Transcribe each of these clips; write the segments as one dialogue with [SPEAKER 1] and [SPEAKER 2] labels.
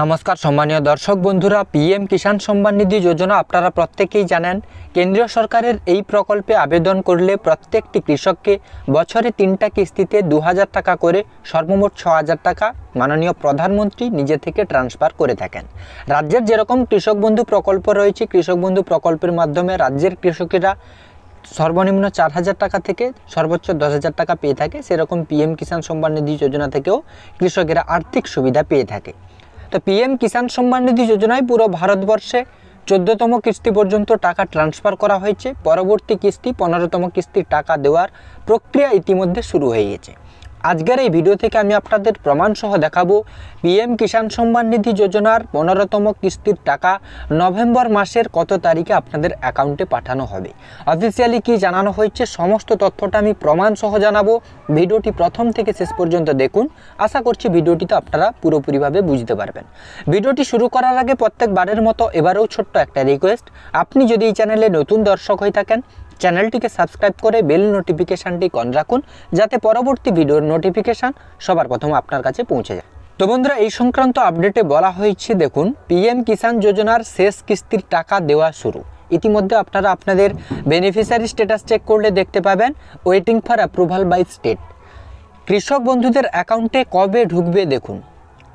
[SPEAKER 1] নমস্কার সম্মানীয় দর্শক বন্ধুরা পিএম কিষাণ সম্মান নিধি যোজনা আপনারা প্রত্যেকেই জানেন কেন্দ্রীয় সরকারের এই প্রকল্পে আবেদন করলে প্রত্যেকটি কৃষককে বছরে তিনটা কিস্তিতে দু টাকা করে সর্বমোট ছ হাজার টাকা মাননীয় প্রধানমন্ত্রী নিজে থেকে ট্রান্সফার করে থাকেন রাজ্যের যেরকম কৃষক বন্ধু প্রকল্প রয়েছে কৃষক বন্ধু প্রকল্পের মাধ্যমে রাজ্যের কৃষকেরা সর্বনিম্ন চার হাজার টাকা থেকে সর্বোচ্চ দশ হাজার টাকা পেয়ে থাকে সেরকম পিএম কিষাণ সম্মান নিধি যোজনা থেকেও কৃষকেরা আর্থিক সুবিধা পেয়ে থাকে তো পিএম কিষাণ সম্মান নিধি যোজনায় পুরো ভারতবর্ষে চোদ্দতম কিস্তি পর্যন্ত টাকা ট্রান্সফার করা হয়েছে পরবর্তী কিস্তি পনেরোতম কিস্তির টাকা দেওয়ার প্রক্রিয়া ইতিমধ্যে শুরু হয়ে গেছে আজকের এই ভিডিও থেকে আমি আপনাদের প্রমাণসহ দেখাবো পিএম কিষাণ সম্মান নিধি যোজনার পনেরোতম কিস্তির টাকা নভেম্বর মাসের কত তারিখে আপনাদের অ্যাকাউন্টে পাঠানো হবে অফিসিয়ালি কি জানানো হয়েছে সমস্ত তথ্যটা আমি প্রমাণসহ জানাবো ভিডিওটি প্রথম থেকে শেষ পর্যন্ত দেখুন আশা করছি ভিডিওটিতে আপনারা পুরোপুরিভাবে বুঝতে পারবেন ভিডিওটি শুরু করার আগে প্রত্যেকবারের মতো এবারেও ছোট্ট একটা রিকোয়েস্ট আপনি যদি এই চ্যানেলে নতুন দর্শক হয়ে থাকেন চ্যানেলটিকে সাবস্ক্রাইব করে বেল নোটিফিকেশানটি কন রাখুন যাতে পরবর্তী ভিডিওর নোটিফিকেশান সবার প্রথম আপনার কাছে পৌঁছে যায় তো বন্ধুরা এই সংক্রান্ত আপডেটে বলা হয়েছে দেখুন পিএম কিষাণ যোজনার শেষ কিস্তির টাকা দেওয়া শুরু ইতিমধ্যে আপনারা আপনাদের বেনিফিশিয়ারি স্ট্যাটাস চেক করলে দেখতে পাবেন waiting for approval by state কৃষক বন্ধুদের অ্যাকাউন্টে কবে ঢুকবে দেখুন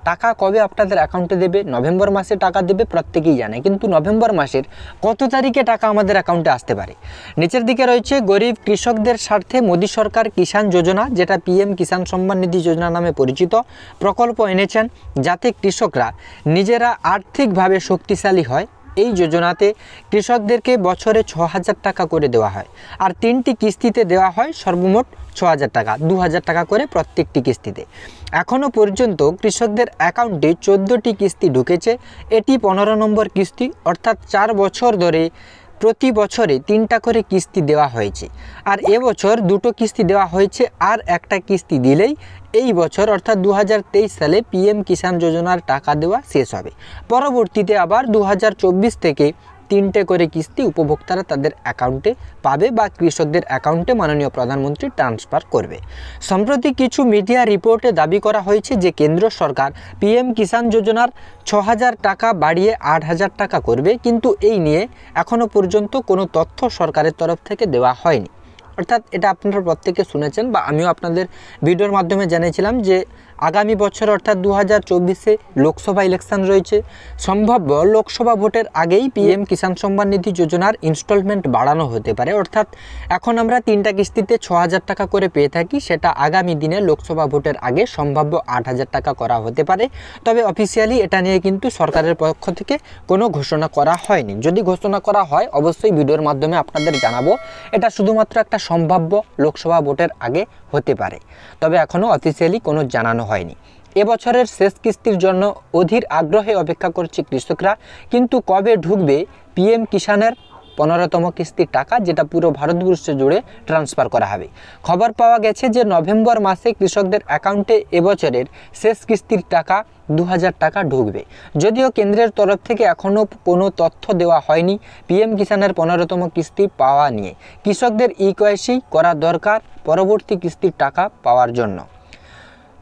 [SPEAKER 1] টাকা কবে আপনাদের অ্যাকাউন্টে দেবে নভেম্বর মাসে টাকা দেবে প্রত্যেকেই জানে কিন্তু নভেম্বর মাসের কত তারিখে টাকা আমাদের অ্যাকাউন্টে আসতে পারে নিচের দিকে রয়েছে গরিব কৃষকদের স্বার্থে মোদী সরকার কিষাণ যোজনা যেটা পিএম কিষাণ সম্মান নিধি যোজনা নামে পরিচিত প্রকল্প এনেছেন যাতে কৃষকরা নিজেরা আর্থিকভাবে শক্তিশালী হয় এই যোজনাতে কৃষকদেরকে বছরে ছ হাজার টাকা করে দেওয়া হয় আর তিনটি কিস্তিতে দেওয়া হয় সর্বমোট ছ হাজার টাকা দু হাজার টাকা করে প্রত্যেকটি কিস্তিতে এখনও পর্যন্ত কৃষকদের অ্যাকাউন্টে চোদ্দোটি কিস্তি ঢুকেছে এটি পনেরো নম্বর কিস্তি অর্থাৎ চার বছর ধরে প্রতি বছরে তিনটা করে কিস্তি দেওয়া হয়েছে আর এবছর দুটো কিস্তি দেওয়া হয়েছে আর একটা কিস্তি দিলেই এই বছর অর্থাৎ দু সালে পিএম কিষাণ যোজনার টাকা দেওয়া শেষ হবে পরবর্তীতে আবার দু থেকে তিনটে করে কিস্তি উপভোক্তারা তাদের অ্যাকাউন্টে পাবে বা কৃষকদের অ্যাকাউন্টে মাননীয় প্রধানমন্ত্রী ট্রান্সফার করবে সম্প্রতি কিছু মিডিয়া রিপোর্টে দাবি করা হয়েছে যে কেন্দ্র সরকার পিএম কিষাণ যোজনার ছ টাকা বাড়িয়ে আট হাজার টাকা করবে কিন্তু এই নিয়ে এখনও পর্যন্ত কোনো তথ্য সরকারের তরফ থেকে দেওয়া হয়নি অর্থাৎ এটা আপনারা প্রত্যেকে শুনেছেন বা আমিও আপনাদের ভিডিওর মাধ্যমে জেনেছিলাম যে আগামী বছর অর্থাৎ দু হাজার চব্বিশে লোকসভা ইলেকশন রয়েছে সম্ভাব্য লোকসভা ভোটের আগেই পিএম কিষাণ সম্মান নিধি যোজনার ইনস্টলমেন্ট বাড়ানো হতে পারে অর্থাৎ এখন আমরা তিনটা কিস্তিতে ছ হাজার টাকা করে পেয়ে থাকি সেটা আগামী দিনে লোকসভা ভোটের আগে সম্ভাব্য আট হাজার টাকা করা হতে পারে তবে অফিসিয়ালি এটা নিয়ে কিন্তু সরকারের পক্ষ থেকে কোনো ঘোষণা করা হয়নি যদি ঘোষণা করা হয় অবশ্যই ভিডিওর মাধ্যমে আপনাদের জানাবো এটা শুধুমাত্র একটা সম্ভাব্য লোকসভা ভোটের আগে হতে পারে তবে এখনও অফিসিয়ালি কোনো জানানো এখনও হয়নি এবছরের শেষ কিস্তির জন্য অধীর আগ্রহে অপেক্ষা করছে কৃষকরা কিন্তু কবে ঢুকবে পিএম কিষাণের পনেরোতম কিস্তির টাকা যেটা পুরো ভারতবর্ষ জুড়ে ট্রান্সফার করা হবে খবর পাওয়া গেছে যে নভেম্বর মাসে কৃষকদের অ্যাকাউন্টে এবছরের শেষ কিস্তির টাকা দু টাকা ঢুকবে যদিও কেন্দ্রের তরফ থেকে এখনও কোনো তথ্য দেওয়া হয়নি পিএম কিষাণের পনেরোতম কিস্তি পাওয়া নিয়ে কৃষকদের ইকোয়াইসি করা দরকার পরবর্তী কিস্তির টাকা পাওয়ার জন্য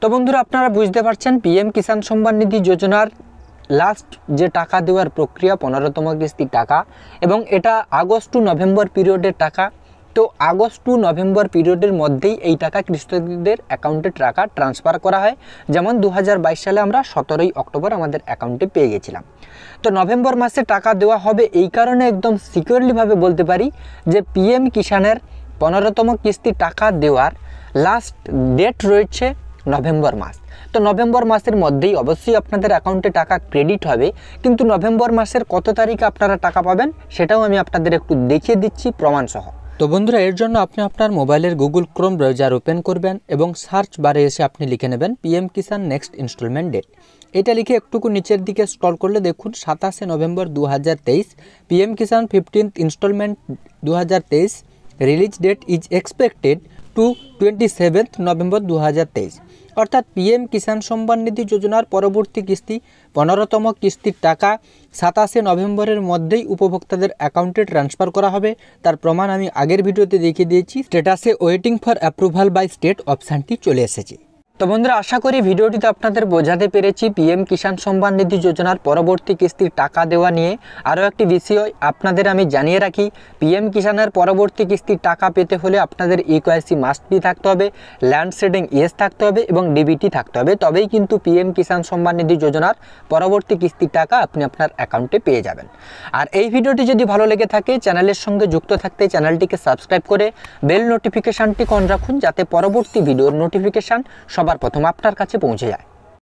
[SPEAKER 1] তো বন্ধুরা আপনারা বুঝতে পারছেন পিএম কিষাণ সম্মান নিধি যোজনার লাস্ট যে টাকা দেওয়ার প্রক্রিয়া পনেরোতম কিস্তি টাকা এবং এটা আগস্ট টু নভেম্বর পিরিয়ডের টাকা তো আগস্ট টু নভেম্বর পিরিয়ডের মধ্যেই এই টাকা কৃষকদের অ্যাকাউন্টে টাকা ট্রান্সফার করা হয় যেমন দু সালে আমরা সতেরোই অক্টোবর আমাদের অ্যাকাউন্টে পেয়ে গেছিলাম তো নভেম্বর মাসে টাকা দেওয়া হবে এই কারণে একদম সিকিউরলিভাবে বলতে পারি যে পিএম কিষাণের পনেরোতম কিস্তি টাকা দেওয়ার লাস্ট ডেট রয়েছে নভেম্বর মাস তো নভেম্বর মাসের মধ্যেই অবশ্যই আপনাদের অ্যাকাউন্টে টাকা ক্রেডিট হবে কিন্তু নভেম্বর মাসের কত তারিখে আপনারা টাকা পাবেন সেটাও আমি আপনাদের একটু দেখিয়ে দিচ্ছি প্রমাণসহ তো বন্ধুরা এর জন্য আপনি আপনার মোবাইলের গুগল ক্রোম ব্রাউজার ওপেন করবেন এবং সার্চ বারে এসে আপনি লিখে নেবেন PM Kisan next installment date এটা লিখে একটুকু নিচের দিকে স্টল করলে দেখুন সাতাশে নভেম্বর দু হাজার তেইশ পিএম কিষান ফিফটিন্থ ইনস্টলমেন্ট দু হাজার তেইশ release date is expected to twenty seventh November দু হাজার তেইশ অর্থাৎ পিএম কিষাণ সম্মান নিধি যোজনার পরবর্তী কিস্তি পনেরোতম কিস্তির টাকা সাতাশে নভেম্বরের মধ্যেই উপভোক্তাদের অ্যাকাউন্টে ট্রান্সফার করা হবে তার প্রমাণ আমি আগের ভিডিওতে দেখিয়ে দিয়েছি স্টেটাসে waiting for approval by state অপশানটি চলে এসেছে তো বন্ধুরা আশা করি ভিডিওটিতে আপনাদের বোঝাতে পেরেছি পিএম কিষাণ সম্মান নিধি যোজনার পরবর্তী কিস্তির টাকা দেওয়া নিয়ে আরও একটি বিষয় আপনাদের আমি জানিয়ে রাখি পিএম কিষাণের পরবর্তী কিস্তির টাকা পেতে হলে আপনাদের ইকোয়াইসি মাস্ট বি থাকতে হবে ল্যান্ড সেডিং ইয়েস থাকতে হবে এবং ডিবিটি থাকতে হবে তবেই কিন্তু পিএম কিষাণ সম্মান নিধি যোজনার পরবর্তী কিস্তির টাকা আপনি আপনার অ্যাকাউন্টে পেয়ে যাবেন আর এই ভিডিওটি যদি ভালো লেগে থাকে চ্যানেলের সঙ্গে যুক্ত থাকতে চ্যানেলটিকে সাবস্ক্রাইব করে বেল নোটিফিকেশানটি কন রাখুন যাতে পরবর্তী ভিডিওর নোটিফিকেশান সবার আবার প্রথম আপনার কাছে পৌঁছে যায়